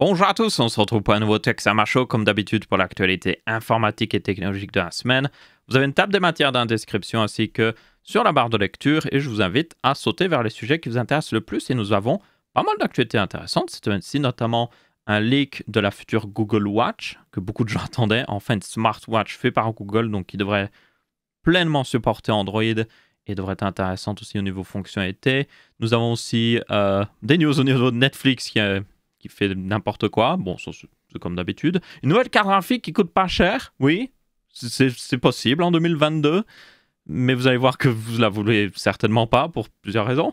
Bonjour à tous, on se retrouve pour un nouveau Texama Show, comme d'habitude pour l'actualité informatique et technologique de la semaine. Vous avez une table des matières dans la description ainsi que sur la barre de lecture et je vous invite à sauter vers les sujets qui vous intéressent le plus et nous avons pas mal d'actualités intéressantes cette semaine-ci, notamment un leak de la future Google Watch que beaucoup de gens attendaient, enfin une smartwatch fait par Google donc qui devrait pleinement supporter Android et devrait être intéressante aussi au niveau fonctionnalité. Nous avons aussi euh, des news au niveau de Netflix qui est euh, qui fait n'importe quoi. Bon, c'est comme d'habitude. Une nouvelle carte graphique qui coûte pas cher, oui, c'est possible en 2022, mais vous allez voir que vous la voulez certainement pas pour plusieurs raisons,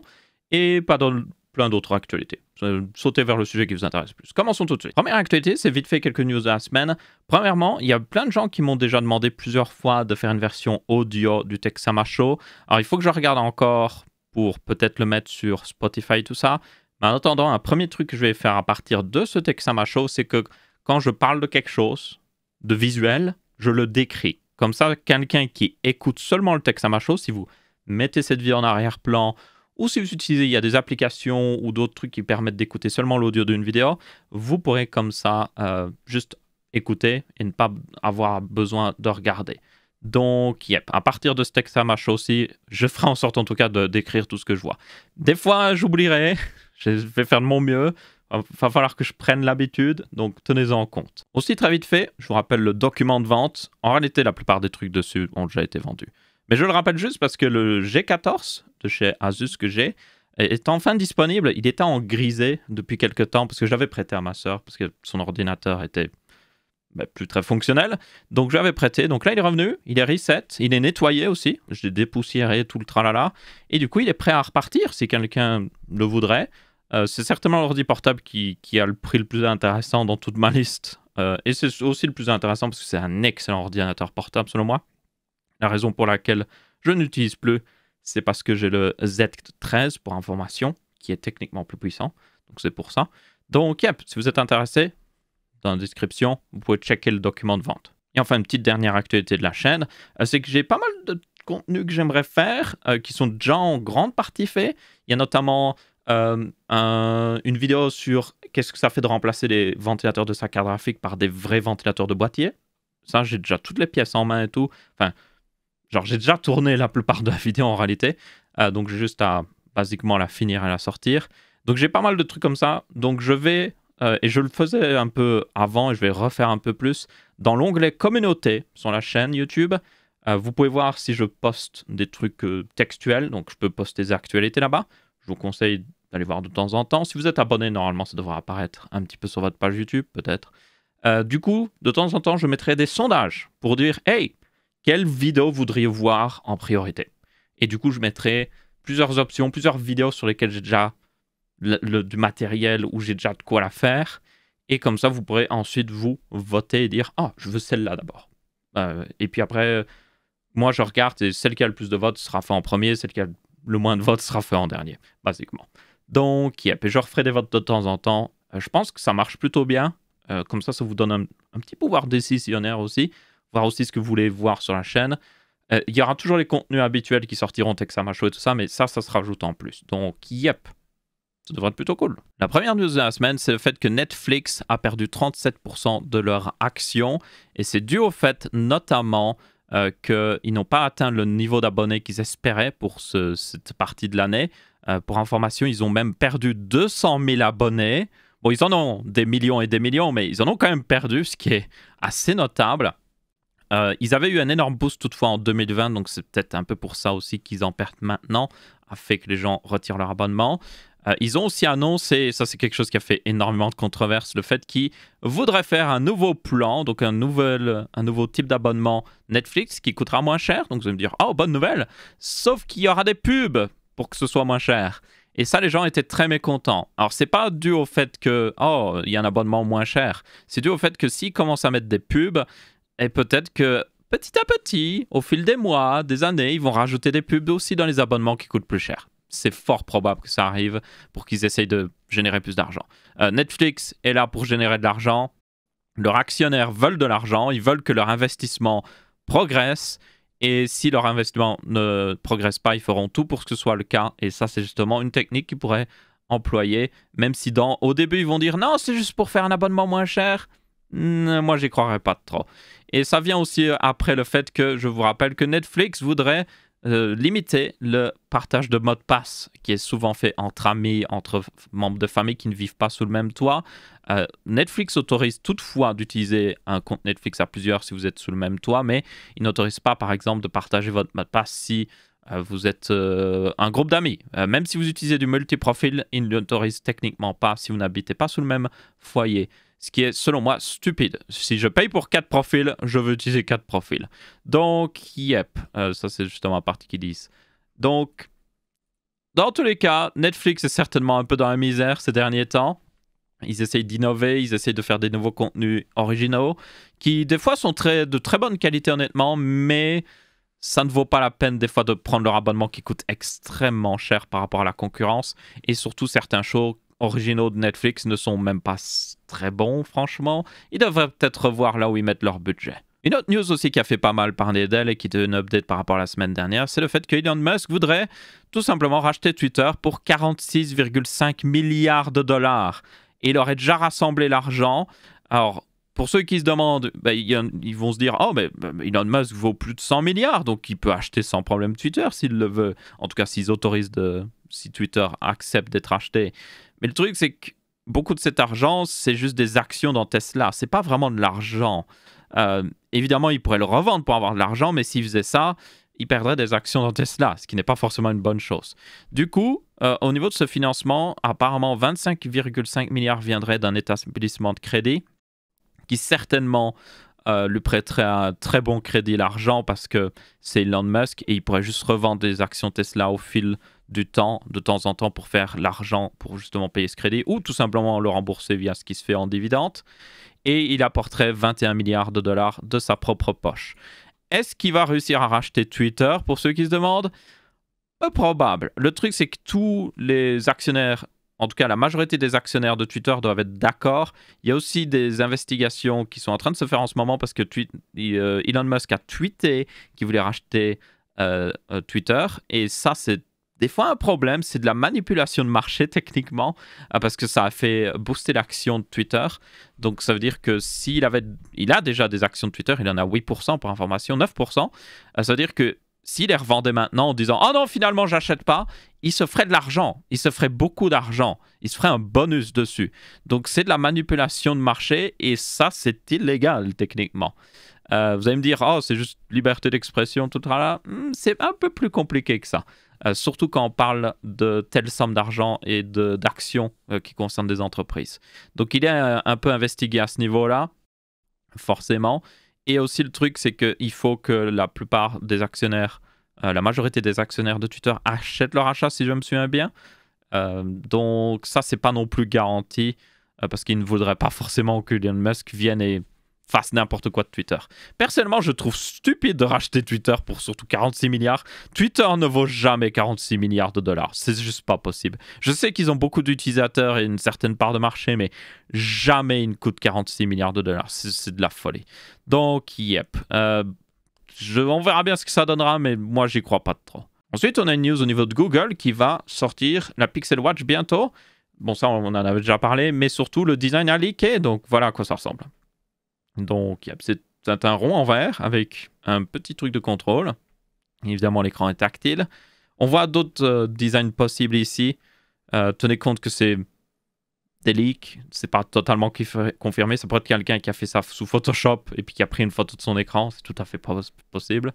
et pas dans plein d'autres actualités. Euh, sautez vers le sujet qui vous intéresse plus. Commençons tout de suite. Première actualité, c'est vite fait quelques news de la semaine. Premièrement, il y a plein de gens qui m'ont déjà demandé plusieurs fois de faire une version audio du Texama Show. Alors il faut que je regarde encore pour peut-être le mettre sur Spotify, tout ça. Mais en attendant, un premier truc que je vais faire à partir de ce texte à ma chose, c'est que quand je parle de quelque chose, de visuel, je le décris. Comme ça, quelqu'un qui écoute seulement le texte à ma chose, si vous mettez cette vie en arrière-plan, ou si vous utilisez, il y a des applications ou d'autres trucs qui permettent d'écouter seulement l'audio d'une vidéo, vous pourrez comme ça euh, juste écouter et ne pas avoir besoin de regarder. Donc, yep, à partir de ce texte à ma aussi, je ferai en sorte en tout cas de décrire tout ce que je vois. Des fois, j'oublierai, je vais faire de mon mieux. Il va falloir que je prenne l'habitude, donc tenez-en compte. Aussi, très vite fait, je vous rappelle le document de vente. En réalité, la plupart des trucs dessus ont déjà été vendus. Mais je le rappelle juste parce que le G14 de chez Asus que j'ai est enfin disponible. Il était en grisé depuis quelques temps parce que je l'avais prêté à ma soeur parce que son ordinateur était bah, plus très fonctionnel. Donc j'avais prêté. Donc là, il est revenu, il est reset, il est nettoyé aussi. J'ai dépoussiéré tout le tralala. Et du coup, il est prêt à repartir si quelqu'un le voudrait. Euh, c'est certainement l'ordi portable qui, a le prix le plus intéressant dans toute ma liste. Euh, et c'est aussi le plus intéressant parce que c'est un excellent ordinateur portable selon moi. La raison pour laquelle je n'utilise plus, c'est parce que j'ai le Z13 pour information, qui est techniquement plus puissant. Donc c'est pour ça. Donc, si vous êtes intéressé, dans la description, vous pouvez checker le document de vente. Et enfin, une petite dernière actualité de la chaîne, euh, c'est que j'ai pas mal de contenus que j'aimerais faire, qui sont déjà en grande partie faits. Il y a notamment euh, une vidéo sur qu'est-ce que ça fait de remplacer les ventilateurs de sa carte graphique par des vrais ventilateurs de boîtier. Ça, j'ai déjà toutes les pièces en main et tout. Enfin, genre, j'ai déjà tourné la plupart de la vidéo en réalité. Euh, donc, j'ai juste à basiquement la finir et la sortir. Donc, j'ai pas mal de trucs comme ça. Donc, je vais, euh, et je le faisais un peu avant et je vais refaire un peu plus, dans l'onglet communauté sur la chaîne YouTube. vous pouvez voir si je poste des trucs textuels. Donc, je peux poster des actualités là-bas. Je vous conseille d'aller voir de temps en temps. Si vous êtes abonné, normalement, ça devrait apparaître un petit peu sur votre page YouTube, peut-être. Euh, du coup, de temps en temps, je mettrai des sondages pour dire Hey, quelle vidéo voudriez-vous voir en priorité Et du coup, je mettrai plusieurs options, plusieurs vidéos sur lesquelles j'ai déjà le, du matériel ou j'ai déjà de quoi la faire. Et comme ça, vous pourrez ensuite vous voter et dire Ah, je veux celle-là d'abord. Euh, et puis après, moi, je regarde et celle qui a le plus de votes sera faite en premier, celle qui a le moins de votes sera faite en dernier, basiquement. Donc, yep, y a referai des votes de temps en temps. Euh, je pense que ça marche plutôt bien. Euh, comme ça, ça vous donne un, petit pouvoir décisionnaire aussi. Voir aussi ce que vous voulez voir sur la chaîne. Euh, il y aura toujours les contenus habituels qui sortiront, Texama Macho et tout ça, mais ça, ça se rajoute en plus. Donc, yep, ça devrait être plutôt cool. La première news de la semaine, c'est le fait que Netflix a perdu 37% de leurs actions, et c'est dû au fait notamment euh, qu'ils n'ont pas atteint le niveau d'abonnés qu'ils espéraient pour cette partie de l'année. Euh, pour information, ils ont même perdu 200 000 abonnés. Bon, ils en ont des millions et des millions, mais ils en ont quand même perdu, ce qui est assez notable. Euh, ils avaient eu un énorme boost toutefois en 2020, donc c'est peut-être un peu pour ça aussi qu'ils en perdent maintenant, a fait que les gens retirent leur abonnement. Euh, ils ont aussi annoncé, ça c'est quelque chose qui a fait énormément de controverse, le fait qu'ils voudraient faire un nouveau plan, donc un, nouvel, un nouveau type d'abonnement Netflix qui coûtera moins cher. Donc vous allez me dire, oh bonne nouvelle, sauf qu'il y aura des pubs pour que ce soit moins cher. Et ça, les gens étaient très mécontents. Alors, c'est pas dû au fait que, oh, il y a un abonnement moins cher. C'est dû au fait que s'ils commencent à mettre des pubs, et peut-être que petit à petit, au fil des mois, des années, ils vont rajouter des pubs aussi dans les abonnements qui coûtent plus cher c'est fort probable que ça arrive pour qu'ils essayent de générer plus d'argent. Euh, Netflix est là pour générer de l'argent. Leurs actionnaires veulent de l'argent, ils veulent que leur investissement progresse. Et si leur investissement ne progresse pas, ils feront tout pour que ce soit le cas. Et ça, c'est justement une technique qu'ils pourraient employer, même si dans, au début, ils vont dire non, c'est juste pour faire un abonnement moins cher. moi, j'y croirais pas trop. Et ça vient aussi après le fait que je vous rappelle que Netflix voudrait euh, limiter le partage de mots de passe qui est souvent fait entre amis, entre membres de famille qui ne vivent pas sous le même toit. Euh, Netflix autorise toutefois d'utiliser un compte Netflix à plusieurs si vous êtes sous le même toit, mais il n'autorise pas par exemple de partager votre mot de passe si euh, vous êtes un groupe d'amis. même si vous utilisez du multiprofil, il n'autorise techniquement pas si vous n'habitez pas sous le même foyer. Ce qui est, selon moi, stupide. Si je paye pour 4 profils, je veux utiliser 4 profils. Donc, yep. Euh, ça, c'est justement la partie qui disent. Donc, dans tous les cas, Netflix est certainement un peu dans la misère ces derniers temps. Ils essayent d'innover, ils essayent de faire des nouveaux contenus originaux qui, des fois, sont très, de très bonne qualité, honnêtement, mais ça ne vaut pas la peine des fois de prendre leur abonnement qui coûte extrêmement cher par rapport à la concurrence et surtout certains shows originaux de Netflix ne sont même pas très bons, franchement. Ils devraient peut-être voir là où ils mettent leur budget. Une autre news aussi qui a fait pas mal parler d'elle et qui était une update par rapport à la semaine dernière, c'est le fait que Elon Musk voudrait tout simplement racheter Twitter pour 46,5 milliards de dollars. Il aurait déjà rassemblé l'argent. Alors, pour ceux qui se demandent, ben, ils vont se dire Oh, mais Elon Musk vaut plus de 100 milliards, donc il peut acheter sans problème Twitter s'il le veut. En tout cas, s'ils autorisent, si Twitter accepte d'être acheté. Mais le truc, c'est que beaucoup de cet argent, c'est juste des actions dans Tesla. C'est pas vraiment de l'argent. Euh, évidemment, il pourrait le revendre pour avoir de l'argent, mais s'il faisait ça, il perdrait des actions dans Tesla, ce qui n'est pas forcément une bonne chose. Du coup, euh, au niveau de ce financement, apparemment 25,5 milliards viendraient d'un établissement de crédit qui certainement euh, lui prêterait un très bon crédit l'argent parce que c'est Elon Musk et il pourrait juste revendre des actions Tesla au fil du temps, de temps en temps, pour faire l'argent pour justement payer ce crédit ou tout simplement le rembourser via ce qui se fait en dividende. Et il apporterait 21 milliards de dollars de sa propre poche. Est-ce qu'il va réussir à racheter Twitter pour ceux qui se demandent Probable. Le truc, c'est que tous les actionnaires en tout cas, la majorité des actionnaires de Twitter doivent être d'accord. Il y a aussi des investigations qui sont en train de se faire en ce moment parce que euh, Elon Musk a tweeté qu'il voulait racheter euh, euh, Twitter. Et ça, c'est des fois un problème, c'est de la manipulation de marché techniquement, parce que ça a fait booster l'action de Twitter. Donc ça veut dire que s'il avait, il a déjà des actions de Twitter, il en a 8% pour information, 9%, ça veut dire que s'il les revendait maintenant en disant oh non, finalement, j'achète pas, il se ferait de l'argent. Il se ferait beaucoup d'argent. Il se ferait un bonus dessus. Donc, c'est de la manipulation de marché et ça, c'est illégal techniquement. Euh, vous allez me dire Oh, c'est juste liberté d'expression, tout là. Hmm, c'est un peu plus compliqué que ça. Euh, surtout quand on parle de telle sommes d'argent et d'actions euh, qui concernent des entreprises. Donc, il est un peu investigué à ce niveau-là, forcément. Et aussi le truc, c'est qu'il faut que la plupart des actionnaires, euh, la majorité des actionnaires de Twitter achètent leur achat, si je me souviens bien. Euh, donc ça, c'est pas non plus garanti, euh, parce qu'ils ne voudraient pas forcément que Elon Musk vienne et fasse n'importe quoi de Twitter. Personnellement, je trouve stupide de racheter Twitter pour surtout 46 milliards. Twitter ne vaut jamais 46 milliards de dollars. C'est juste pas possible. Je sais qu'ils ont beaucoup d'utilisateurs et une certaine part de marché, mais jamais ils ne coûtent 46 milliards de dollars. C'est de la folie. Donc, yep. Euh, je, on verra bien ce que ça donnera, mais moi, j'y crois pas trop. Ensuite, on a une news au niveau de Google qui va sortir la Pixel Watch bientôt. Bon, ça, on en avait déjà parlé, mais surtout, le design a leaké, donc voilà à quoi ça ressemble. Donc, c'est un rond en verre avec un petit truc de contrôle. Évidemment, l'écran est tactile. On voit d'autres euh, designs possibles ici. Euh, tenez compte que c'est des leaks, c'est pas totalement confirmé. Ça pourrait être quelqu'un qui a fait ça sous Photoshop et puis qui a pris une photo de son écran, c'est tout à fait possible.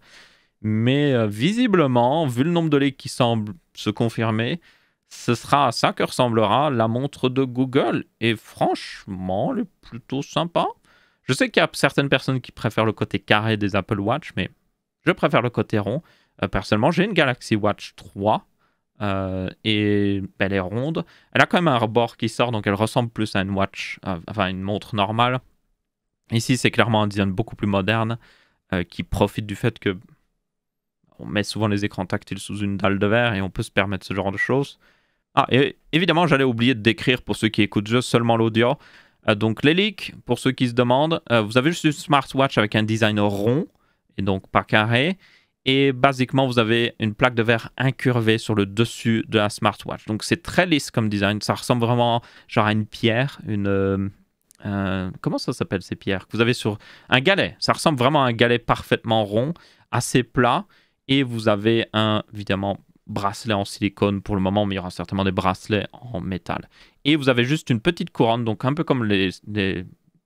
Mais euh, visiblement, vu le nombre de leaks qui semblent se confirmer, ce sera à ça que ressemblera la montre de Google. Et franchement, elle est plutôt sympa. Je sais qu'il y a certaines personnes qui préfèrent le côté carré des Apple Watch, mais je préfère le côté rond. Euh, personnellement, j'ai une Galaxy Watch 3 euh, et elle est ronde. Elle a quand même un rebord qui sort, donc elle ressemble plus à une watch, euh, enfin une montre normale. Ici, c'est clairement un design beaucoup plus moderne qui profite du fait que on met souvent les écrans tactiles sous une dalle de verre et on peut se permettre ce genre de choses. Ah, et évidemment, j'allais oublier de décrire pour ceux qui écoutent juste seulement l'audio. Euh, donc les pour ceux qui se demandent, euh, vous avez juste une smartwatch avec un design rond, et donc pas carré. Et basiquement, vous avez une plaque de verre incurvée sur le dessus de la smartwatch. Donc c'est très lisse comme design. Ça ressemble vraiment genre à une pierre, une... Euh, comment ça s'appelle ces pierres que vous avez sur un galet. Ça ressemble vraiment à un galet parfaitement rond, assez plat, et vous avez un évidemment bracelets en silicone pour le moment, mais il y aura certainement des bracelets en métal. Et vous avez juste une petite couronne, donc un peu comme les,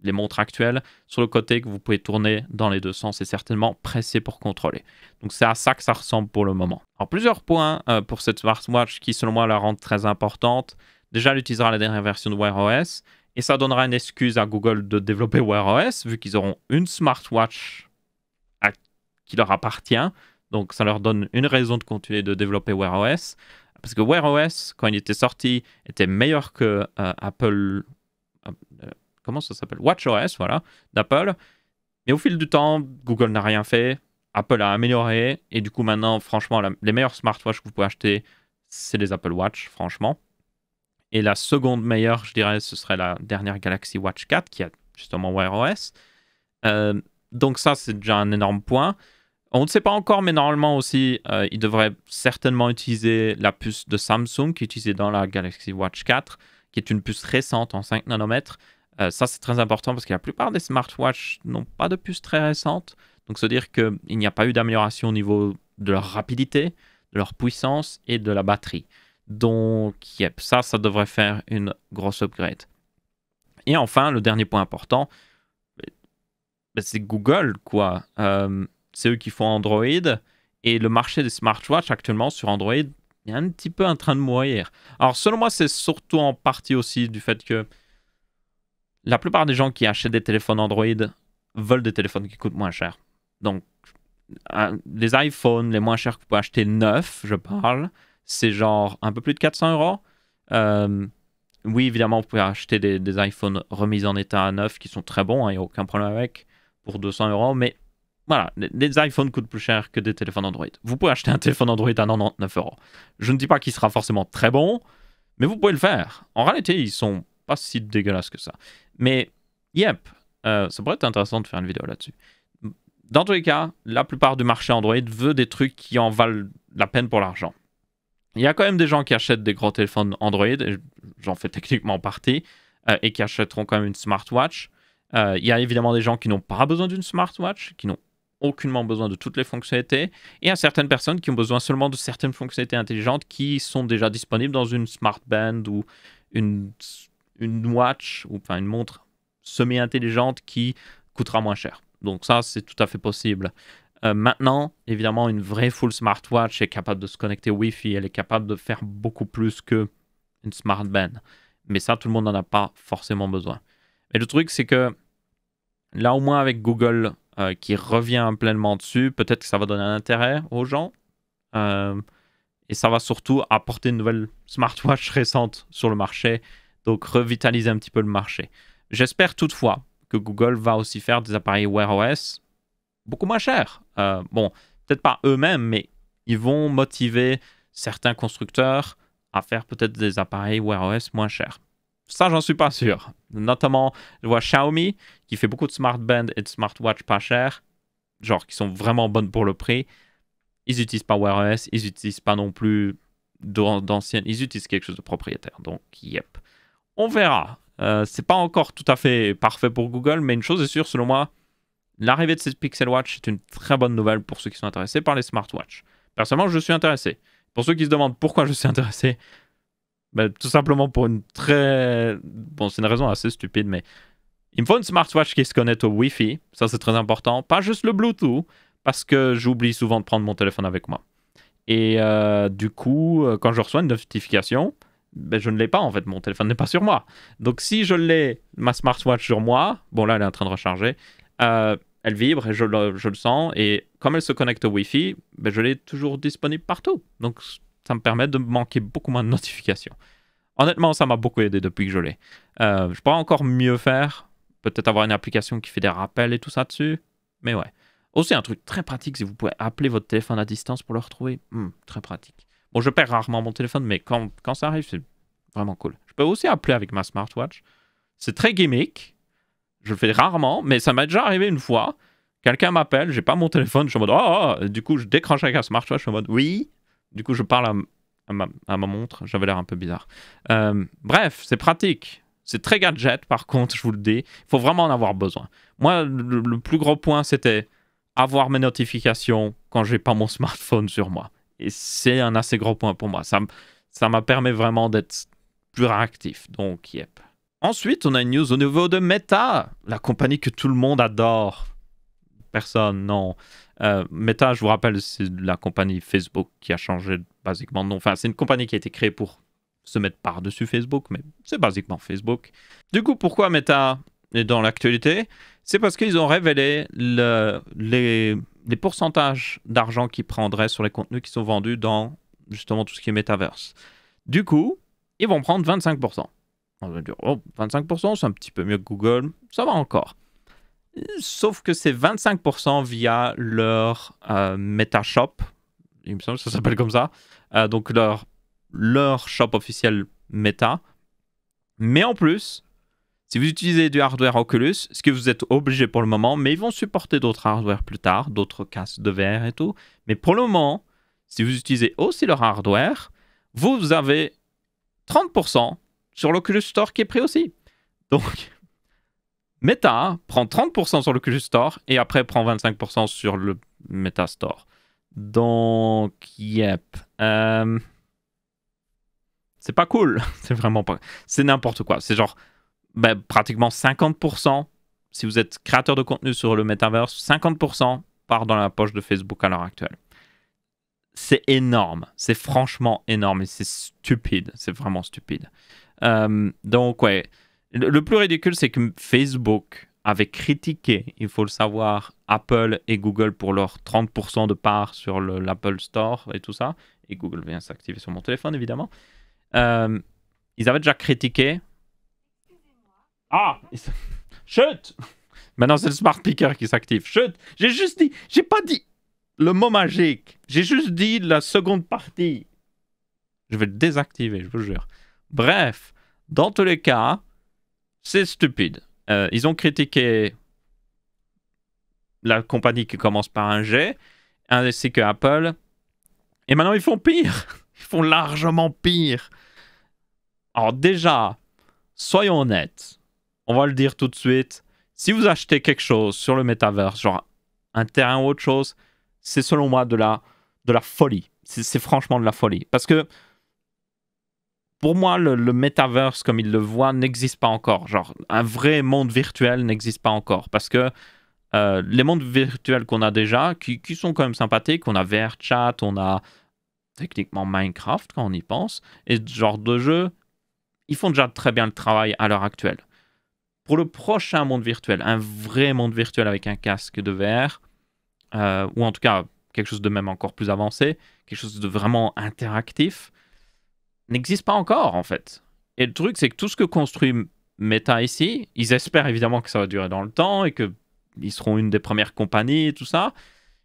montres actuelles, sur le côté que vous pouvez tourner dans les deux sens et certainement presser pour contrôler. Donc c'est à ça que ça ressemble pour le moment. Alors plusieurs points euh, pour cette smartwatch qui selon moi la rend très importante. Déjà, elle utilisera la dernière version de Wear OS et ça donnera une excuse à Google de développer Wear OS vu qu'ils auront une smartwatch qui leur appartient donc ça leur donne une raison de continuer de développer Wear OS. Parce que Wear OS, quand il était sorti, était meilleur que euh, Apple. Euh, euh, comment ça s'appelle watch os voilà, d'Apple. Mais au fil du temps, Google n'a rien fait. Apple a amélioré. Et du coup, maintenant, franchement, les meilleurs smartwatches que vous pouvez acheter, c'est les Apple Watch, franchement. Et la seconde meilleure, je dirais, ce serait la dernière Galaxy Watch 4 qui a justement Wear OS. donc ça, c'est déjà un énorme point. On ne sait pas encore, mais normalement aussi, ils euh, il devrait certainement utiliser la puce de Samsung qui est utilisée dans la Galaxy Watch 4, qui est une puce récente en 5 nanomètres. Euh, ça, c'est très important parce que la plupart des smartwatches n'ont pas de puce très récente. Donc, se dire qu'il n'y a pas eu d'amélioration au niveau de leur rapidité, de leur puissance et de la batterie. Donc, ça, ça devrait faire une grosse upgrade. Et enfin, le dernier point important, euh, ben, c'est Google, quoi c'est eux qui font Android. Et le marché des smartwatches actuellement sur Android est un petit peu en train de mourir. Alors selon moi, c'est surtout en partie aussi du fait que la plupart des gens qui achètent des téléphones Android veulent des téléphones qui coûtent moins cher. Donc les iPhones les moins chers que vous pouvez acheter, neufs, je parle, c'est genre un peu plus de 400 euros. Euh, oui, évidemment, vous pouvez acheter des, iPhones remis en état à neuf qui sont très bons, il hein, n'y a aucun problème avec, pour 200 euros, mais voilà, les iPhones coûtent plus cher que des téléphones Android. Vous pouvez acheter un téléphone Android à 99 euros. Je ne dis pas qu'il sera forcément très bon, mais vous pouvez le faire. En réalité, ils sont pas si dégueulasses que ça. Mais, yep, euh, ça pourrait être intéressant de faire une vidéo là-dessus. Dans tous les cas, la plupart du marché Android veut des trucs qui en valent la peine pour l'argent. Il y a quand même des gens qui achètent des gros téléphones Android, j'en fais techniquement partie, euh, et qui achèteront quand même une smartwatch. Euh, il y a évidemment des gens qui n'ont pas besoin d'une smartwatch, qui n'ont aucunement besoin de toutes les fonctionnalités, et à certaines personnes qui ont besoin seulement de certaines fonctionnalités intelligentes qui sont déjà disponibles dans une smart band ou une, une watch, ou enfin une montre semi-intelligente qui coûtera moins cher. Donc ça, c'est tout à fait possible. Euh, maintenant, évidemment, une vraie full smartwatch est capable de se connecter Wi-Fi, elle est capable de faire beaucoup plus que une smart band. Mais ça, tout le monde n'en a pas forcément besoin. Mais le truc, c'est que là, au moins avec Google euh, qui revient pleinement dessus. Peut-être que ça va donner un intérêt aux gens. Euh, et ça va surtout apporter une nouvelle smartwatch récente sur le marché. Donc revitaliser un petit peu le marché. J'espère toutefois que Google va aussi faire des appareils Wear OS beaucoup moins chers. Euh, bon, peut-être pas eux-mêmes, mais ils vont motiver certains constructeurs à faire peut-être des appareils Wear OS moins chers. Ça, j'en suis pas sûr. Notamment, je vois Xiaomi qui fait beaucoup de smart band et de smartwatch pas chers, genre qui sont vraiment bonnes pour le prix. Ils n'utilisent pas Wear OS, ils n'utilisent pas non plus d'anciennes, ils utilisent quelque chose de propriétaire. Donc, yep. On verra. Euh, c'est pas encore tout à fait parfait pour Google, mais une chose est sûre, selon moi, l'arrivée de cette Pixel Watch est une très bonne nouvelle pour ceux qui sont intéressés par les smartwatches. Personnellement, je suis intéressé. Pour ceux qui se demandent pourquoi je suis intéressé, ben, tout simplement pour une très. Bon, c'est une raison assez stupide, mais. Il me faut une smartwatch qui se connecte au Wi-Fi. Ça, c'est très important. Pas juste le Bluetooth, parce que j'oublie souvent de prendre mon téléphone avec moi. Et euh, du coup, euh, quand je reçois une notification, ben, je ne l'ai pas en fait, mon téléphone n'est pas sur moi. Donc si je l'ai, ma smartwatch sur moi, bon là elle est en train de recharger, euh, elle vibre et je le, je le, sens, et comme elle se connecte au Wi-Fi, ben, je l'ai toujours disponible partout. Donc ça me permet de manquer beaucoup moins de notifications. Honnêtement, ça m'a beaucoup aidé depuis que je l'ai. Euh, je pourrais encore mieux faire. Peut-être avoir une application qui fait des rappels et tout ça dessus. Mais ouais. Aussi, un truc très pratique, si vous pouvez appeler votre téléphone à distance pour le retrouver. Hmm, très pratique. Bon, je perds rarement mon téléphone, mais quand, quand ça arrive, c'est vraiment cool. Je peux aussi appeler avec ma smartwatch. C'est très gimmick. Je le fais rarement, mais ça m'est déjà arrivé une fois. Quelqu'un m'appelle, j'ai pas mon téléphone, je suis en mode oh, oh, oh. du coup je décroche avec un smartwatch, je suis en mode oui, du coup, je parle à, ma, montre. J'avais l'air un peu bizarre. Euh, bref, c'est pratique. C'est très gadget, par contre, je vous le dis. Il faut vraiment en avoir besoin. Moi, le, plus gros point, c'était avoir mes notifications quand j'ai pas mon smartphone sur moi. Et c'est un assez gros point pour moi. Ça, ça m'a permis vraiment d'être plus réactif. Donc, yep. Ensuite, on a une news au niveau de Meta, la compagnie que tout le monde adore. Personne, non. Euh, Meta, je vous rappelle, c'est la compagnie Facebook qui a changé basiquement de nom. Enfin, c'est une compagnie qui a été créée pour se mettre par-dessus Facebook, mais c'est basiquement Facebook. Du coup, pourquoi Meta est dans l'actualité C'est parce qu'ils ont révélé les, pourcentages d'argent qu'ils prendraient sur les contenus qui sont vendus dans justement tout ce qui est Metaverse. Du coup, ils vont prendre 25%. On va dire, oh, 25%, c'est un petit peu mieux que Google, ça va encore sauf que c'est 25% via leur euh, meta shop, il me semble que ça s'appelle comme ça, euh, donc leur, leur shop officiel Meta. Mais en plus, si vous utilisez du hardware Oculus, ce que vous êtes obligé pour le moment, mais ils vont supporter d'autres hardware plus tard, d'autres casques de verre et tout, mais pour le moment, si vous utilisez aussi leur hardware, vous avez 30% sur l'Oculus Store qui est pris aussi. Donc, Meta prend 30% sur le QG store et après prend 25% sur le Meta Store. Donc, yep. Euh, c'est pas cool. C'est vraiment pas. C'est n'importe quoi. C'est genre ben, pratiquement 50%. Si vous êtes créateur de contenu sur le Metaverse, 50% part dans la poche de Facebook à l'heure actuelle. C'est énorme. C'est franchement énorme et c'est stupide. C'est vraiment stupide. Euh, donc, ouais. Le plus ridicule, c'est que Facebook avait critiqué, il faut le savoir, Apple et Google pour leur 30% de part sur l'Apple Store et tout ça. Et Google vient s'activer sur mon téléphone, évidemment. Euh, ils avaient déjà critiqué. Ah Chut Maintenant, c'est le smart Picker qui s'active. Chut J'ai juste dit, j'ai pas dit le mot magique. J'ai juste dit la seconde partie. Je vais le désactiver, je vous jure. Bref, dans tous les cas, c'est stupide. Euh, ils ont critiqué la compagnie qui commence par un G, ainsi que Apple. Et maintenant, ils font pire. Ils font largement pire. Alors déjà, soyons honnêtes. On va le dire tout de suite. Si vous achetez quelque chose sur le Metaverse, genre un terrain ou autre chose, c'est selon moi de la, de la folie. C'est franchement de la folie. Parce que pour moi, le, metaverse, comme il le voit, n'existe pas encore. Genre, un vrai monde virtuel n'existe pas encore. Parce que euh, les mondes virtuels qu'on a déjà, qui, sont quand même sympathiques, on a VRChat, on a techniquement Minecraft quand on y pense, et ce genre de jeu, ils font déjà très bien le travail à l'heure actuelle. Pour le prochain monde virtuel, un vrai monde virtuel avec un casque de VR, euh, ou en tout cas quelque chose de même encore plus avancé, quelque chose de vraiment interactif, n'existe pas encore, en fait. Et le truc, c'est que tout ce que construit Meta ici, ils espèrent évidemment que ça va durer dans le temps et que ils seront une des premières compagnies et tout ça.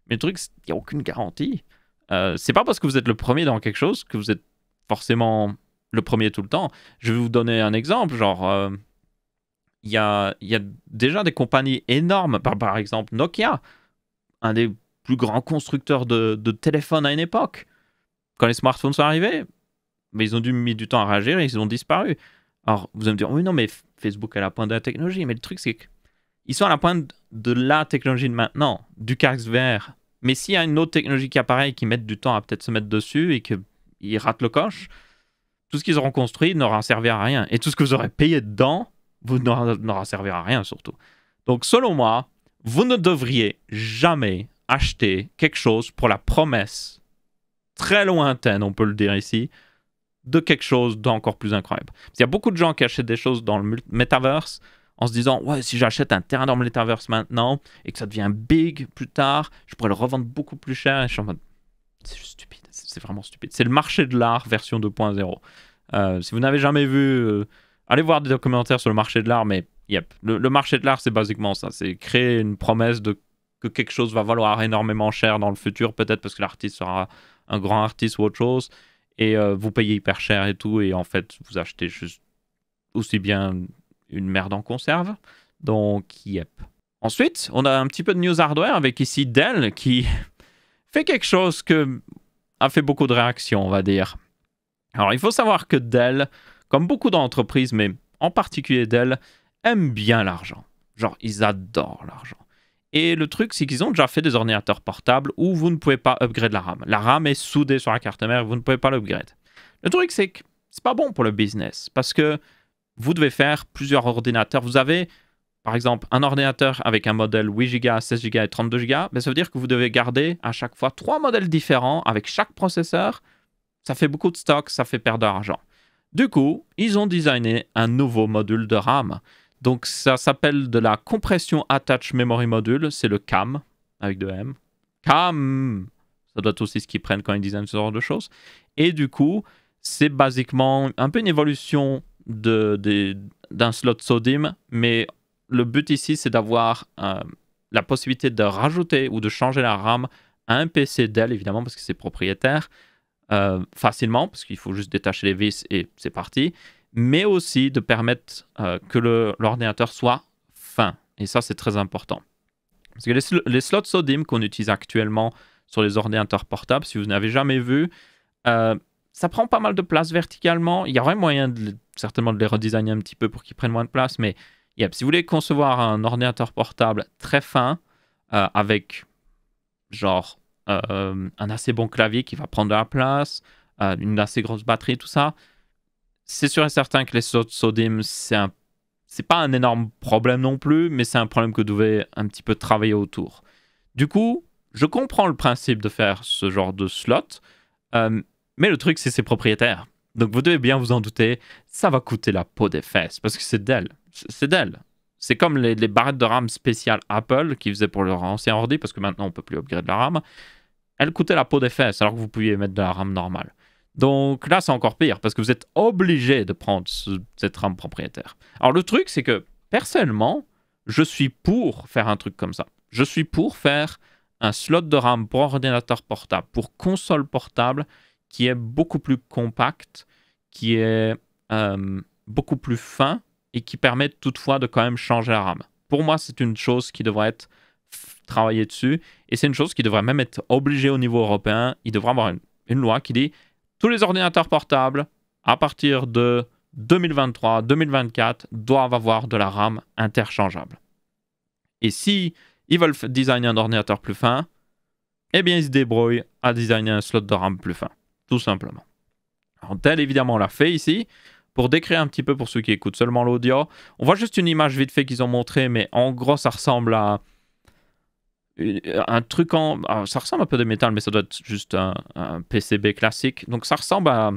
Mais le truc, il n'y a aucune garantie. Euh, c'est pas parce que vous êtes le premier dans quelque chose que vous êtes forcément le premier tout le temps. Je vais vous donner un exemple, genre... Euh, il y, a, a, déjà des compagnies énormes, par, par, exemple Nokia, un des plus grands constructeurs de, de téléphones à une époque. Quand les smartphones sont arrivés, mais ils ont dû mis du temps à réagir et ils ont disparu. Alors, vous allez me dire, oui, non, mais Facebook est à la pointe de la technologie. Mais le truc, c'est qu'ils sont à la pointe de la technologie de maintenant, du CAX vert. Mais s'il y a une autre technologie qui apparaît et qui met du temps à peut-être se mettre dessus et qu'ils ratent le coche, tout ce qu'ils auront construit n'aura servi à rien. Et tout ce que vous aurez payé dedans, vous n'aura servi à rien surtout. Donc, selon moi, vous ne devriez jamais acheter quelque chose pour la promesse très lointaine, on peut le dire ici, de quelque chose d'encore plus incroyable. Il y a beaucoup de gens qui achètent des choses dans le metaverse en se disant ouais si j'achète un terrain dans le metaverse maintenant et que ça devient big plus tard, je pourrais le revendre beaucoup plus cher. Et je suis en mode c'est stupide, c'est vraiment stupide. C'est le marché de l'art version 2.0. Euh, si vous n'avez jamais vu, euh, allez voir des documentaires sur le marché de l'art, mais yep, le, le marché de l'art c'est basiquement ça, c'est créer une promesse de que quelque chose va valoir énormément cher dans le futur, peut-être parce que l'artiste sera un grand artiste ou autre chose, et euh, vous payez hyper cher et tout, et en fait, vous achetez juste aussi bien une merde en conserve. Donc, yep. Ensuite, on a un petit peu de news hardware avec ici Dell qui fait quelque chose que a fait beaucoup de réactions, on va dire. Alors, il faut savoir que Dell, comme beaucoup d'entreprises, mais en particulier Dell, aime bien l'argent. Genre, ils adorent l'argent. Et le truc, c'est qu'ils ont déjà fait des ordinateurs portables où vous ne pouvez pas upgrade la RAM. La RAM est soudée sur la carte mère, vous ne pouvez pas l'upgrade. Le truc, c'est que c'est pas bon pour le business parce que vous devez faire plusieurs ordinateurs. Vous avez, par exemple, un ordinateur avec un modèle 8 Go, 16 Go et 32 Go. Mais ça veut dire que vous devez garder à chaque fois trois modèles différents avec chaque processeur. Ça fait beaucoup de stock, ça fait perdre de l'argent. Du coup, ils ont designé un nouveau module de RAM donc ça s'appelle de la compression attach memory module, c'est le CAM avec deux M. CAM, ça doit être aussi ce qu'ils prennent quand ils disent ce genre de choses. Et du coup, c'est basiquement un peu une évolution d'un de, d'un slot SODIM, mais le but ici, c'est d'avoir euh, la possibilité de rajouter ou de changer la RAM à un PC Dell, évidemment, parce que c'est propriétaire, euh, facilement, parce qu'il faut juste détacher les vis et c'est parti mais aussi de permettre euh, que l'ordinateur soit fin. Et ça, c'est très important. Parce que les, slots SODIM qu'on utilise actuellement sur les ordinateurs portables, si vous n'avez jamais vu, euh, ça prend pas mal de place verticalement. Il y aurait moyen certainement de les redesigner un petit peu pour qu'ils prennent moins de place, mais si vous voulez concevoir un ordinateur portable très fin, euh, avec genre un assez bon clavier qui va prendre de la place, une assez grosse batterie, tout ça, c'est sûr et certain que les slots sodium, c'est un c'est pas un énorme problème non plus, mais c'est un problème que vous devez un petit peu travailler autour. Du coup, je comprends le principe de faire ce genre de slot, euh, mais le truc, c'est ses propriétaires. Donc vous devez bien vous en douter, ça va coûter la peau des fesses, parce que c'est d'elle. C'est d'elle. C'est comme les, barrettes de RAM spéciales Apple qui faisaient pour leur ancien ordi, parce que maintenant on peut plus upgrader la RAM. Elles coûtaient la peau des fesses, alors que vous pouviez mettre de la RAM normale. Donc là, c'est encore pire parce que vous êtes obligé de prendre cette RAM propriétaire. Alors le truc, c'est que personnellement, je suis pour faire un truc comme ça. Je suis pour faire un slot de RAM pour ordinateur portable, pour console portable, qui est beaucoup plus compact, qui est euh, beaucoup plus fin et qui permet toutefois de quand même changer la RAM. Pour moi, c'est une chose qui devrait être travaillée dessus et c'est une chose qui devrait même être obligée au niveau européen. Il devrait avoir une, une loi qui dit tous les ordinateurs portables, à partir de 2023-2024, doivent avoir de la RAM interchangeable. Et si ils veulent designer un ordinateur plus fin, eh bien ils se débrouillent à designer un slot de RAM plus fin, tout simplement. Alors, tel évidemment on l'a fait ici. Pour décrire un petit peu pour ceux qui écoutent seulement l'audio, on voit juste une image vite fait qu'ils ont montré, mais en gros ça ressemble à un truc en. Ah, ça ressemble un peu de métal, mais ça doit être juste un, PCB classique. Donc ça ressemble à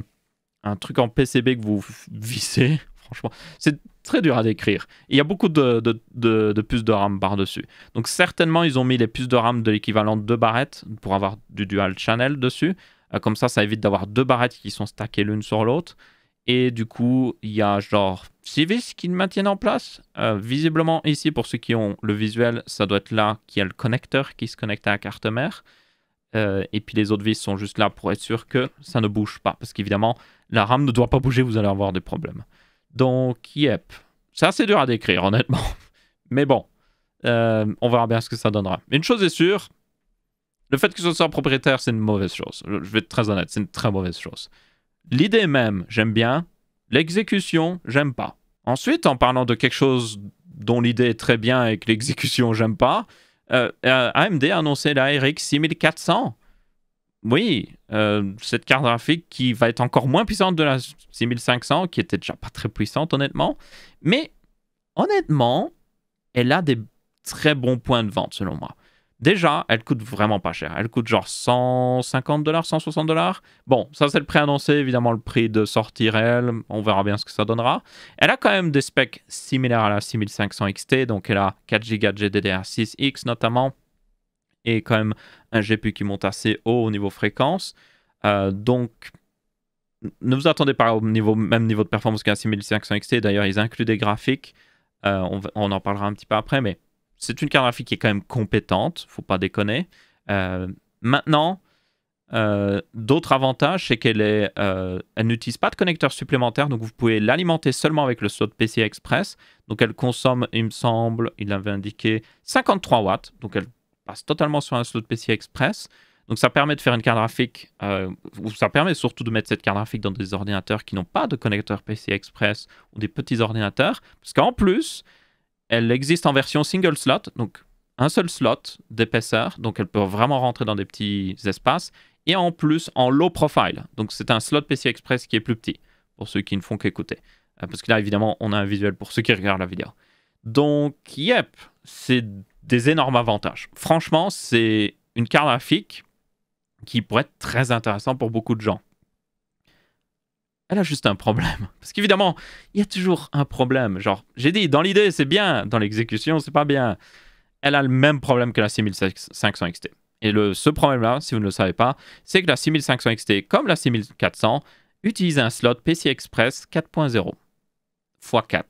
un truc en PCB que vous vissez. Franchement, c'est très dur à décrire. Il y a beaucoup de, de, de, puces de RAM par-dessus. Donc certainement, ils ont mis les puces de RAM de l'équivalent de deux barrettes pour avoir du dual channel dessus. Euh, comme ça, ça évite d'avoir deux barrettes qui sont stackées l'une sur l'autre. Et du coup, il y a genre 6 vis qui le maintiennent en place. Euh, visiblement, ici, pour ceux qui ont le visuel, ça doit être là qu'il y a le connecteur qui se connecte à la carte mère. Euh, et puis les autres vis sont juste là pour être sûr que ça ne bouge pas. Parce qu'évidemment, la RAM ne doit pas bouger, vous allez avoir des problèmes. Donc, yep. C'est assez dur à décrire, honnêtement. Mais bon, euh, on verra bien ce que ça donnera. Une chose est sûre, le fait que ce soit propriétaire, c'est une mauvaise chose. Je vais être très honnête, c'est une très mauvaise chose l'idée même, j'aime bien. L'exécution, j'aime pas. Ensuite, en parlant de quelque chose dont l'idée est très bien et que l'exécution, j'aime pas, euh, euh, AMD a annoncé la RX 6400. Oui, euh, cette carte graphique qui va être encore moins puissante de la 6500, qui était déjà pas très puissante honnêtement. Mais honnêtement, elle a des très bons points de vente selon moi. Déjà, elle coûte vraiment pas cher. Elle coûte genre 150 dollars, 160 dollars. Bon, ça c'est le prix annoncé, évidemment le prix de sortie réel, on verra bien ce que ça donnera. Elle a quand même des specs similaires à la 6500 XT, donc elle a 4 Go de GDDR6X notamment, et quand même un GPU qui monte assez haut au niveau fréquence. Euh, donc, ne vous attendez pas au même niveau de performance qu'un 6500 XT, d'ailleurs ils incluent des graphiques, euh, on en parlera un petit peu après, mais c'est une carte graphique qui est quand même compétente, faut pas déconner. Euh, maintenant, euh, d'autres avantages, c'est qu'elle est, euh, elle n'utilise pas de connecteur supplémentaire, donc vous pouvez l'alimenter seulement avec le slot PCI Express. Donc elle consomme, il me semble, il avait indiqué 53 watts, donc elle passe totalement sur un slot PCI Express. Donc ça permet de faire une carte graphique, ou ça permet surtout de mettre cette carte graphique dans des ordinateurs qui n'ont pas de connecteur PCI Express ou des petits ordinateurs, parce qu'en plus, elle existe en version single slot, donc un seul slot d'épaisseur, donc elle peut vraiment rentrer dans des petits espaces, et en plus en low profile, donc c'est un slot PCI Express qui est plus petit, pour ceux qui ne font qu'écouter. Euh, parce que là, évidemment, on a un visuel pour ceux qui regardent la vidéo. Donc, yep, c'est des énormes avantages. Franchement, c'est une carte graphique qui pourrait être très intéressante pour beaucoup de gens elle a juste un problème. Parce qu'évidemment, il y a toujours un problème. Genre, j'ai dit, dans l'idée, c'est bien, dans l'exécution, c'est pas bien. Elle a le même problème que la 6500 XT. Et le, ce problème-là, si vous ne le savez pas, c'est que la 6500 XT, comme la 6400, utilise un slot PCI Express 4.0 x4.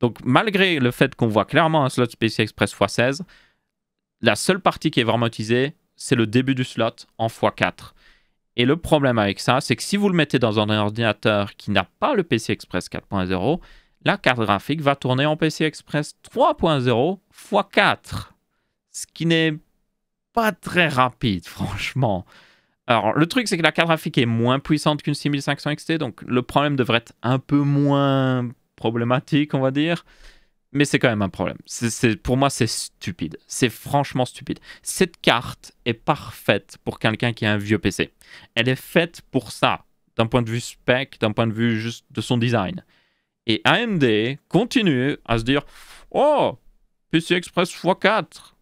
Donc, malgré le fait qu'on voit clairement un slot PCI Express x16, la seule partie qui est vraiment utilisée, c'est le début du slot en x4. Et le problème avec ça, c'est que si vous le mettez dans un ordinateur qui n'a pas le PC Express 4.0, la carte graphique va tourner en PC Express 3.0 x 4, ce qui n'est pas très rapide, franchement. Alors, le truc, c'est que la carte graphique est moins puissante qu'une 6500 XT, donc le problème devrait être un peu moins problématique, on va dire mais c'est quand même un problème. C'est, pour moi, c'est stupide. C'est franchement stupide. Cette carte est parfaite pour quelqu'un qui a un vieux PC. Elle est faite pour ça, d'un point de vue spec, d'un point de vue juste de son design. Et AMD continue à se dire Oh, PC Express x4.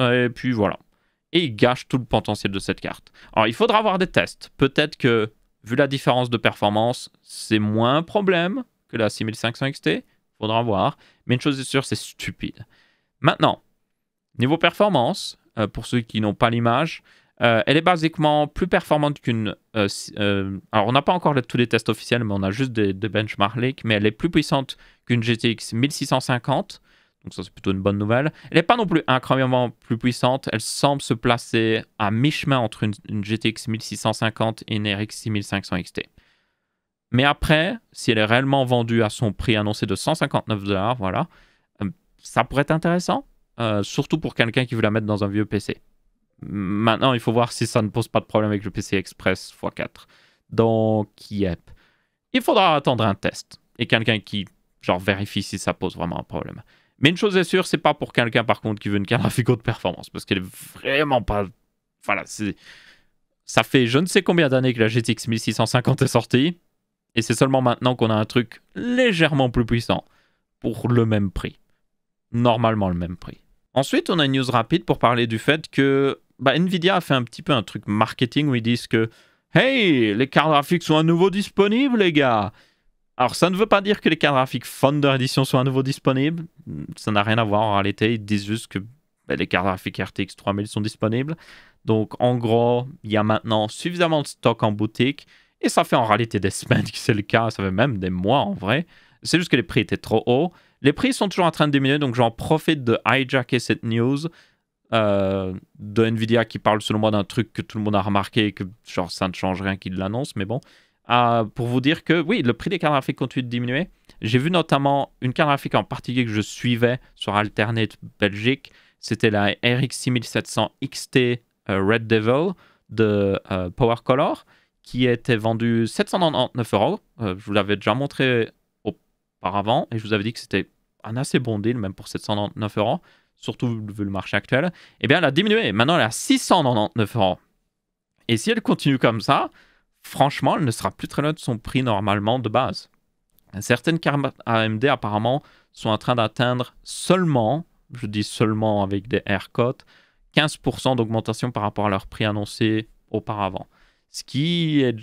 Et puis voilà. Et il gâche tout le potentiel de cette carte. Alors, il faudra avoir des tests. Peut-être que, vu la différence de performance, c'est moins un problème que la 6500 XT Faudra voir. Mais une chose est sûre, c'est stupide. Maintenant, niveau performance, euh, pour ceux qui n'ont pas l'image, euh, elle est basiquement plus performante qu'une. Euh, alors, on n'a pas encore tous les tests officiels, mais on a juste des, benchmarks benchmarks, mais elle est plus puissante qu'une GTX 1650. Donc, ça, c'est plutôt une bonne nouvelle. Elle n'est pas non plus incroyablement plus puissante. Elle semble se placer à mi-chemin entre une, une GTX 1650 et une RX 6500 XT. Mais après, si elle est réellement vendue à son prix annoncé de 159 dollars, voilà, euh, ça pourrait être intéressant, euh, surtout pour quelqu'un qui veut la mettre dans un vieux PC. Maintenant, il faut voir si ça ne pose pas de problème avec le PC Express x4. Donc, yep. Il faudra attendre un test et quelqu'un qui, genre, vérifie si ça pose vraiment un problème. Mais une chose est sûre, c'est pas pour quelqu'un, par contre, qui veut une carte graphique haute performance, parce qu'elle est vraiment pas. Voilà, Ça fait je ne sais combien d'années que la GTX 1650 est sortie. Et c'est seulement maintenant qu'on a un truc légèrement plus puissant pour le même prix. Normalement le même prix. Ensuite, on a une news rapide pour parler du fait que bah, Nvidia a fait un petit peu un truc marketing où ils disent que Hey, les cartes graphiques sont à nouveau disponibles, les gars alors, ça ne veut pas dire que les cartes graphiques Founder Edition sont à nouveau disponibles. Ça n'a rien à voir en réalité. Ils disent juste que bah, les cartes graphiques RTX 3000 sont disponibles. Donc, en gros, il y a maintenant suffisamment de stock en boutique et ça fait en réalité des semaines que c'est le cas, ça fait même des mois en vrai. C'est juste que les prix étaient trop hauts. Les prix sont toujours en train de diminuer, donc j'en profite de hijacker cette news euh, de Nvidia qui parle selon moi d'un truc que tout le monde a remarqué et que genre ça ne change rien qu'il l'annonce, mais bon. Euh, pour vous dire que oui, le prix des cartes graphiques continue de diminuer. J'ai vu notamment une carte graphique en particulier que je suivais sur Alternate Belgique. C'était la RX 6700 XT Red Devil de euh, Power Color qui était vendu 799 euros. Euh, je vous l'avais déjà montré auparavant et je vous avais dit que c'était un assez bon deal, même pour 799 euros, surtout vu le marché actuel. Eh bien, elle a diminué. Maintenant, elle est à 699 euros. Et si elle continue comme ça, franchement, elle ne sera plus très loin de son prix normalement de base. Certaines cartes AMD apparemment sont en train d'atteindre seulement, je dis seulement avec des aircotes, 15% d'augmentation par rapport à leur prix annoncé auparavant ce qui est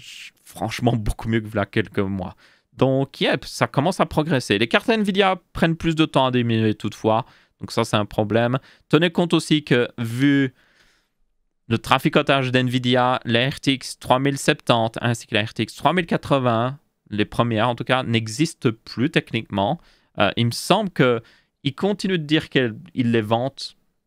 franchement beaucoup mieux que là quelques mois. Donc, yep, ça commence à progresser. Les cartes Nvidia prennent plus de temps à diminuer toutefois, donc ça c'est un problème. Tenez compte aussi que vu le traficotage d'NVIDIA, la RTX 3070 ainsi que la RTX 3080, les premières en tout cas, n'existent plus techniquement. Euh, il me semble qu'ils continuent de dire qu'ils les vendent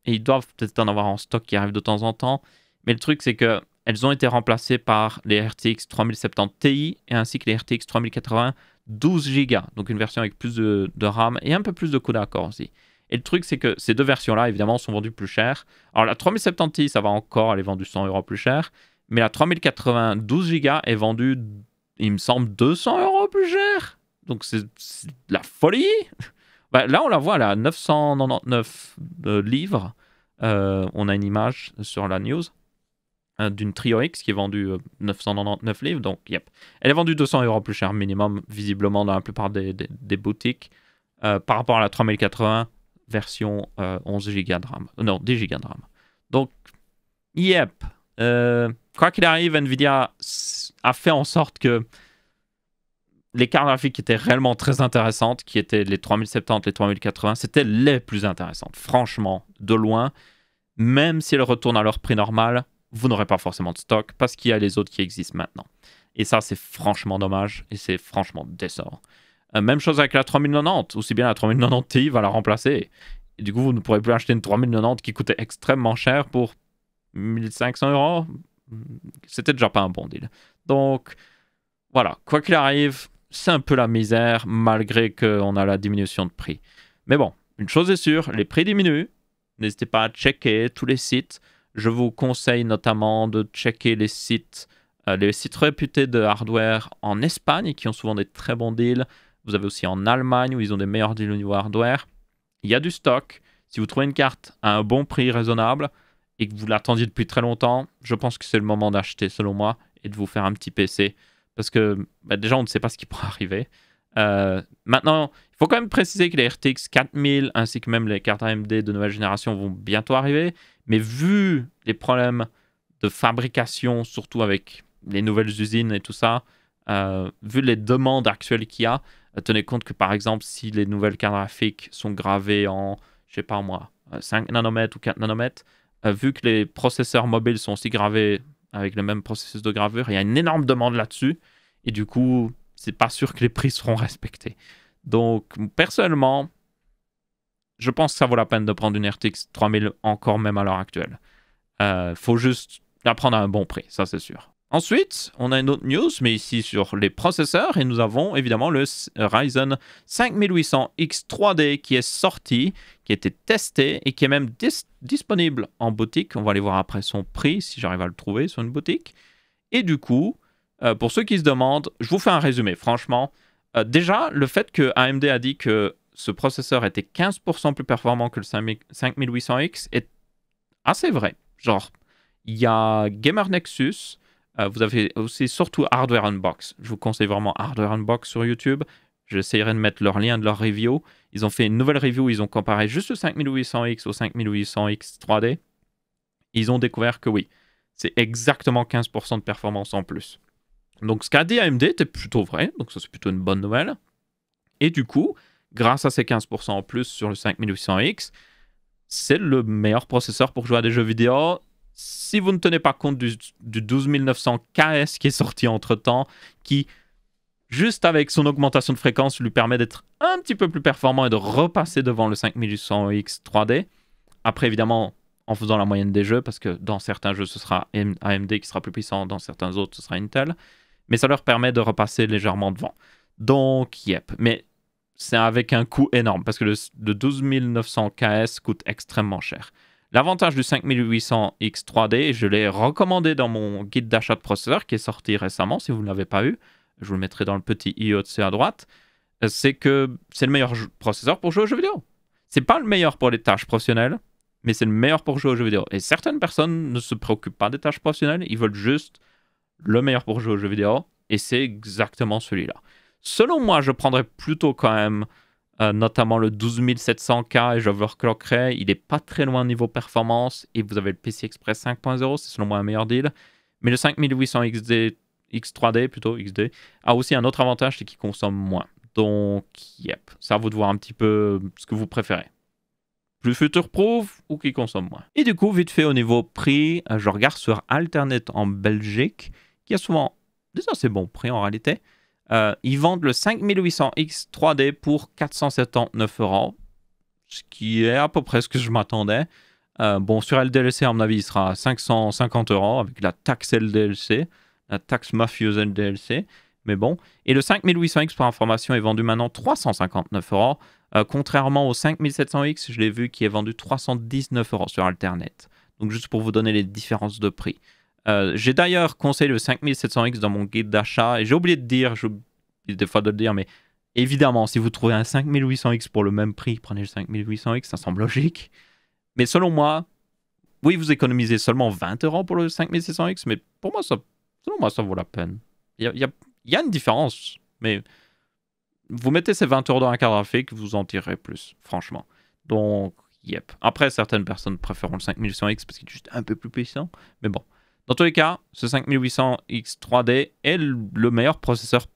et ils doivent peut-être en avoir en stock qui arrive de temps en temps. Mais le truc, c'est que elles ont été remplacées par les RTX 3070 Ti et ainsi que les RTX 3080 12 Go, donc une version avec plus de, RAM et un peu plus de coût d'accord aussi. Et le truc, c'est que ces deux versions-là, évidemment, sont vendues plus chères. Alors la 3070 Ti, ça va encore, elle est 100 euros plus cher, mais la 3080 12 Go est vendue, il me semble, 200 euros plus cher. Donc c'est de la folie. Bah, là, on la voit, a 999 euh, livres. Euh, on a une image sur la news. Hein, d'une Trio X qui est vendue 999 euh, livres. Donc, yep. Elle est vendue 200 euros plus cher minimum, visiblement, dans la plupart des, boutiques, euh, par rapport à la 3080 version 11 euh, Go de RAM. Non, 10 Go de RAM. Donc, yep. quoi qu'il arrive, Nvidia a fait en sorte que les cartes graphiques qui étaient réellement très intéressantes, qui étaient les 3070, les 3080, c'était les plus intéressantes, franchement, de loin. Même si elles retournent à leur prix normal, vous n'aurez pas forcément de stock parce qu'il y a les autres qui existent maintenant. Et ça, c'est franchement dommage et c'est franchement décevant. Euh, même chose avec la 3090, aussi bien la 3090 Ti va la remplacer. Et du coup, vous ne pourrez plus acheter une 3090 qui coûtait extrêmement cher pour 1500 euros. C'était déjà pas un bon deal. Donc, voilà, quoi qu'il arrive, c'est un peu la misère malgré qu'on a la diminution de prix. Mais bon, une chose est sûre, les prix diminuent. N'hésitez pas à checker tous les sites. Je vous conseille notamment de checker les sites, euh, les sites réputés de hardware en Espagne qui ont souvent des très bons deals. Vous avez aussi en Allemagne où ils ont des meilleurs deals au niveau hardware. Il y a du stock. Si vous trouvez une carte à un bon prix raisonnable et que vous l'attendiez depuis très longtemps, je pense que c'est le moment d'acheter selon moi et de vous faire un petit PC. Parce que bah, déjà, on ne sait pas ce qui pourra arriver. Euh, maintenant, il faut quand même préciser que les RTX 4000 ainsi que même les cartes AMD de nouvelle génération vont bientôt arriver. Mais vu les problèmes de fabrication, surtout avec les nouvelles usines et tout ça, euh, vu les demandes actuelles qu'il y a, euh, tenez compte que par exemple, si les nouvelles cartes graphiques sont gravées en, je sais pas moi, 5 euh, nanomètres ou 4 nanomètres, vu que les processeurs mobiles sont aussi gravés avec le même processus de gravure, il y a une énorme demande là-dessus. Et du coup, c'est pas sûr que les prix seront respectés. Donc, personnellement, je pense que ça vaut la peine de prendre une RTX 3000 encore même à l'heure actuelle. Euh, faut juste la prendre à un bon prix, ça c'est sûr. Ensuite, on a une autre news, mais ici sur les processeurs, et nous avons évidemment le Ryzen 5800X 3D qui est sorti, qui a été testé et qui est même disponible en boutique. On va aller voir après son prix, si j'arrive à le trouver sur une boutique. Et du coup, euh, pour ceux qui se demandent, je vous fais un résumé. Franchement, euh, déjà, le fait que AMD a dit que ce processeur était 15% plus performant que le 5800X est assez vrai. Genre, il y a Gamer Nexus, euh, vous avez aussi surtout Hardware Unbox. Je vous conseille vraiment Hardware Unbox sur YouTube. j'essaierai de mettre leur lien de leur review. Ils ont fait une nouvelle review, ils ont comparé juste le 5800X au 5800X 3D. Ils ont découvert que oui, c'est exactement 15% de performance en plus. Donc ce qu'a dit AMD était plutôt vrai, donc ça c'est plutôt une bonne nouvelle. Et du coup, grâce à ces 15% en plus sur le 5800X, c'est le meilleur processeur pour jouer à des jeux vidéo. Si vous ne tenez pas compte du, du 12900KS qui est sorti entre-temps, qui, juste avec son augmentation de fréquence, lui permet d'être un petit peu plus performant et de repasser devant le 5800X 3D. Après, évidemment, en faisant la moyenne des jeux, parce que dans certains jeux, ce sera AMD qui sera plus puissant, dans certains autres, ce sera Intel. Mais ça leur permet de repasser légèrement devant. Donc, yep. Mais c'est avec un coût énorme parce que le, le 12900 KS coûte extrêmement cher. L'avantage du 5800 X3D, je l'ai recommandé dans mon guide d'achat de processeur qui est sorti récemment. Si vous ne l'avez pas eu, je vous le mettrai dans le petit i à droite. Euh, c'est que c'est le meilleur processeur pour jouer aux jeux vidéo. C'est pas le meilleur pour les tâches professionnelles, mais c'est le meilleur pour jouer aux jeux vidéo. Et certaines personnes ne se préoccupent pas des tâches professionnelles, ils veulent juste le meilleur pour jouer aux jeux vidéo, et c'est exactement celui-là. Selon moi, je prendrais plutôt quand même euh, notamment le 12700K et j'overclockerai. Il n'est pas très loin niveau performance et vous avez le PC Express 5.0, c'est selon moi un meilleur deal. Mais le 5800 XD, X3D plutôt, XD, a aussi un autre avantage, c'est qu'il consomme moins. Donc, yep, ça à vous de voir un petit peu ce que vous préférez plus futur proof ou qui consomme moins. Et du coup, vite fait au niveau prix, euh, je regarde sur Alternet en Belgique, qui a souvent des assez bons prix en réalité. Il euh, ils vendent le 5800X 3D pour 479 euros, ce qui est à peu près ce que je m'attendais. Euh, bon, sur LDLC, à mon avis, il sera à 550 euros avec la taxe LDLC, la taxe mafieuse LDLC. Mais bon. Et le 5800X, par information, est vendu maintenant 359 euros. Euh, contrairement au 5700X, je l'ai vu qui est vendu 319 euros sur Alternet. Donc, juste pour vous donner les différences de prix. Euh, j'ai d'ailleurs conseillé le 5700X dans mon guide d'achat et j'ai oublié de dire, j'ai des fois de le dire, mais évidemment, si vous trouvez un 5800X pour le même prix, prenez le 5800X, ça semble logique. Mais selon moi, oui, vous économisez seulement 20 euros pour le 5700X, mais pour moi, ça, selon moi, ça vaut la peine. Il y a, une différence, mais vous mettez ces 20 euros dans un carte graphique, vous en tirez plus, franchement. Donc, yep. Après, certaines personnes préfèrent le 5800X parce qu'il est juste un peu plus puissant, mais bon. Dans tous les cas, ce 5800X 3D est le meilleur processeur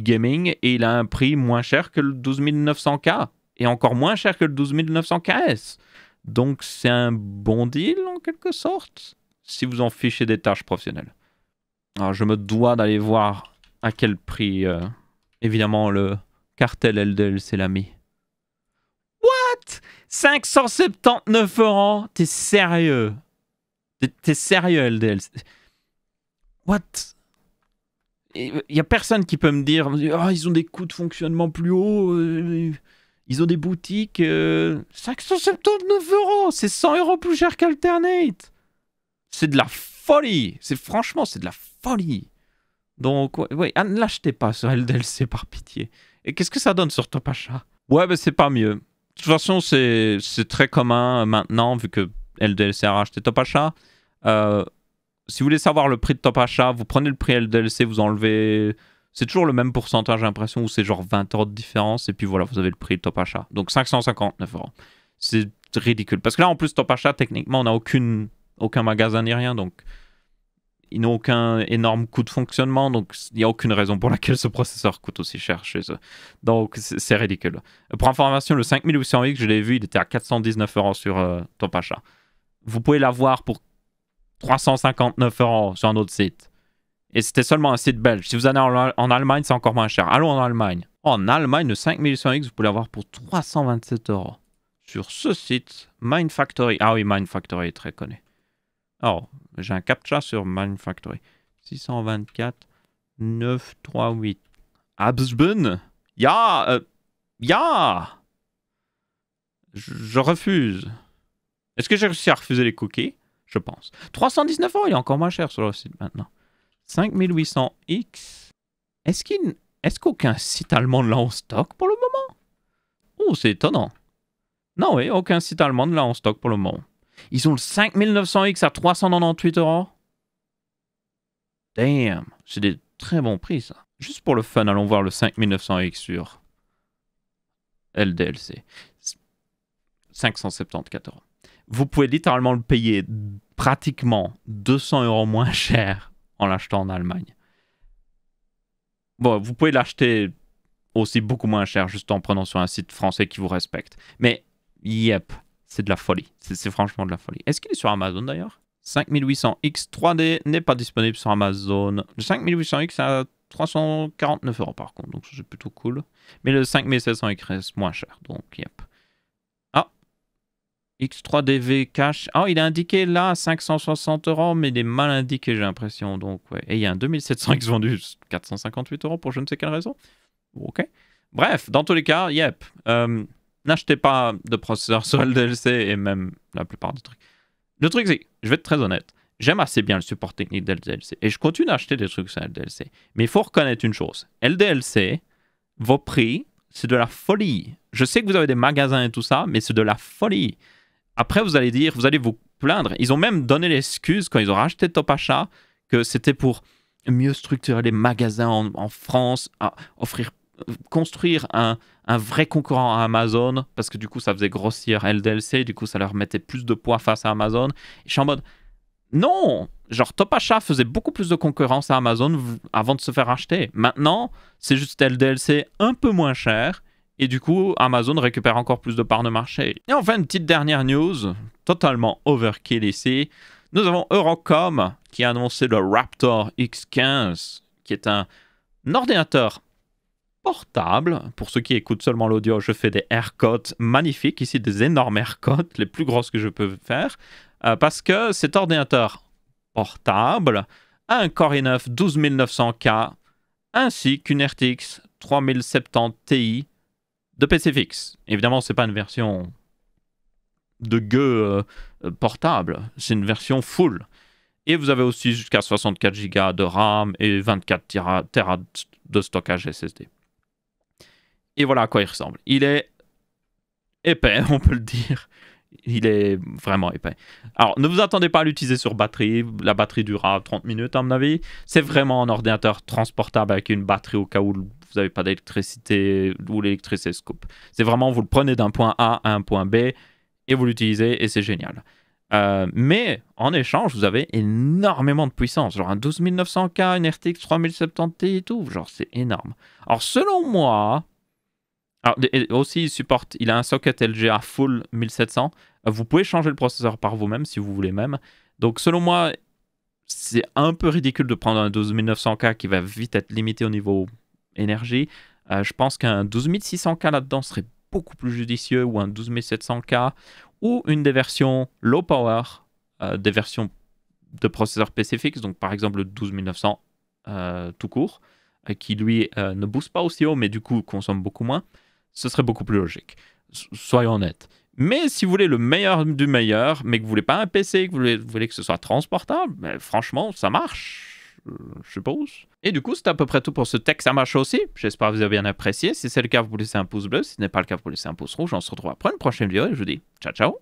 gaming et il a un prix moins cher que le 12900K et encore moins cher que le 12900KS. Donc c'est un bon deal en quelque sorte si vous en fichez des tâches professionnelles. Alors je me dois d'aller voir à quel prix euh, évidemment le cartel LDLC l'a l'ami What 579 euros T'es sérieux T'es sérieux, LDL What Il euh, y a personne qui peut me dire oh, ils ont des coûts de fonctionnement plus hauts, euh, ils ont des boutiques. Euh, 579 euros C'est 100 euros plus cher qu'Alternate C'est de la folie C'est Franchement, c'est de la folie Donc, ouais, ah, ne l'achetez pas sur LDLC par pitié. Et qu'est-ce que ça donne sur Topacha Ouais, mais ben, c'est pas mieux. De toute façon, c'est très commun euh, maintenant, vu que LDLC a racheté Topacha. Euh, si vous voulez savoir le prix de top achat, vous prenez le prix LDLC, vous enlevez. C'est toujours le même pourcentage, j'ai l'impression, où c'est genre 20 euros de différence, et puis voilà, vous avez le prix de top achat. Donc 559 euros. C'est ridicule. Parce que là, en plus, top achat, techniquement, on n'a aucune... aucun magasin ni rien, donc ils n'ont aucun énorme coût de fonctionnement, donc il n'y a aucune raison pour laquelle ce processeur coûte aussi cher chez eux. Donc c'est ridicule. Pour information, le 5800X, je l'ai vu, il était à 419 euros sur euh, Top Achat. Vous pouvez l'avoir pour 359 euros sur un autre site. Et c'était seulement un site belge. Si vous allez en, Allemagne, c'est encore moins cher. Allons en Allemagne. En Allemagne, le 5800 x vous pouvez l'avoir pour 327 euros. Sur ce site, Mindfactory. Ah oui, Mindfactory est très connu. Oh, j'ai un captcha sur Mindfactory. 624 938. Absbun Ya euh, Ya je refuse. Est-ce que j'ai réussi à refuser les cookies je pense. 319 euros, il est encore moins cher sur le site maintenant. 5800X. Est-ce qu'il... Est-ce qu'aucun site allemand l'a en stock pour le moment Oh, c'est étonnant. Non, oui, aucun site allemand l'a en stock pour le moment. Ils ont le 5900X à 398 euros. Damn, c'est des très bons prix ça. Juste pour le fun, allons voir le 5900X sur LDLC. 574 euros vous pouvez littéralement le payer pratiquement 200 euros moins cher en l'achetant en Allemagne. Bon, vous pouvez l'acheter aussi beaucoup moins cher juste en prenant sur un site français qui vous respecte. Mais yep, c'est de la folie. C'est franchement de la folie. Est-ce qu'il est sur Amazon d'ailleurs 5800X 3D n'est pas disponible sur Amazon. Le 5800X à 349 euros par contre, donc c'est plutôt cool. Mais le 5700X reste moins cher, donc yep. X3DV cash oh, il est indiqué là 560 euros, mais il est mal indiqué, j'ai l'impression. Donc, ouais. Et il y a un 2700X vendu 458 euros pour je ne sais quelle raison. Ok. Bref, dans tous les cas, yep. Euh, n'achetez pas de processeur sur LDLC et même la plupart des trucs. Le truc, c'est, je vais être très honnête, j'aime assez bien le support technique d'LDLC et je continue d'acheter des trucs sur LDLC. Mais il faut reconnaître une chose LDLC, vos prix, c'est de la folie. Je sais que vous avez des magasins et tout ça, mais c'est de la folie. Après, vous allez dire, vous allez vous plaindre. Ils ont même donné l'excuse quand ils ont racheté Achat que c'était pour mieux structurer les magasins en, France, offrir, construire un, vrai concurrent à Amazon, parce que du coup, ça faisait grossir LDLC, du coup, ça leur mettait plus de poids face à Amazon. je suis en mode, non Genre, Achat faisait beaucoup plus de concurrence à Amazon avant de se faire acheter. Maintenant, c'est juste LDLC un peu moins cher et du coup, Amazon récupère encore plus de parts de marché. Et enfin, une petite dernière news, totalement overkill ici. Nous avons Eurocom qui a annoncé le Raptor X15, qui est un ordinateur portable. Pour ceux qui écoutent seulement l'audio, je fais des aircodes magnifiques, ici des énormes aircodes, les plus grosses que je peux faire, euh, parce que cet ordinateur portable a un Core i9 12900K ainsi qu'une RTX 3070 Ti de PC fixe, Évidemment, c'est pas une version de gueux euh, portable, c'est une version full. Et vous avez aussi jusqu'à 64 Go de RAM et 24 Tera de stockage SSD. Et voilà à quoi il ressemble. Il est épais, on peut le dire. Il est vraiment épais. Alors, ne vous attendez pas à l'utiliser sur batterie. La batterie durera 30 minutes, à mon avis. C'est vraiment un ordinateur transportable avec une batterie au cas où vous n'avez pas d'électricité ou l'électricité scoop. C'est vraiment, vous le prenez d'un point A à un point B et vous l'utilisez et c'est génial. Euh, mais en échange, vous avez énormément de puissance, genre un 12900K, une RTX 3070 et tout, genre c'est énorme. Alors selon moi, aussi il supporte, il a un socket LGA full 1700. Vous pouvez changer le processeur par vous-même si vous voulez même. Donc selon moi, c'est un peu ridicule de prendre un 12900K qui va vite être limité au niveau énergie. Euh, je pense qu'un 12600K là-dedans serait beaucoup plus judicieux ou un 12700K ou une des versions low power, euh, des versions de processeurs fixe, donc par exemple le 12900 euh, tout court, euh, qui lui ne booste pas aussi haut mais du coup consomme beaucoup moins, ce serait beaucoup plus logique. Soyons honnêtes. Mais si vous voulez le meilleur du meilleur, mais que vous voulez pas un PC, que vous voulez, que ce soit transportable, franchement, ça marche je suppose. Et du coup, c'est à peu près tout pour ce texte à ma aussi. J'espère que vous avez bien apprécié. Si c'est le cas, vous laisser un pouce bleu. Si ce n'est pas le cas, vous laisser un pouce rouge. On se retrouve après une prochaine vidéo et je vous dis ciao ciao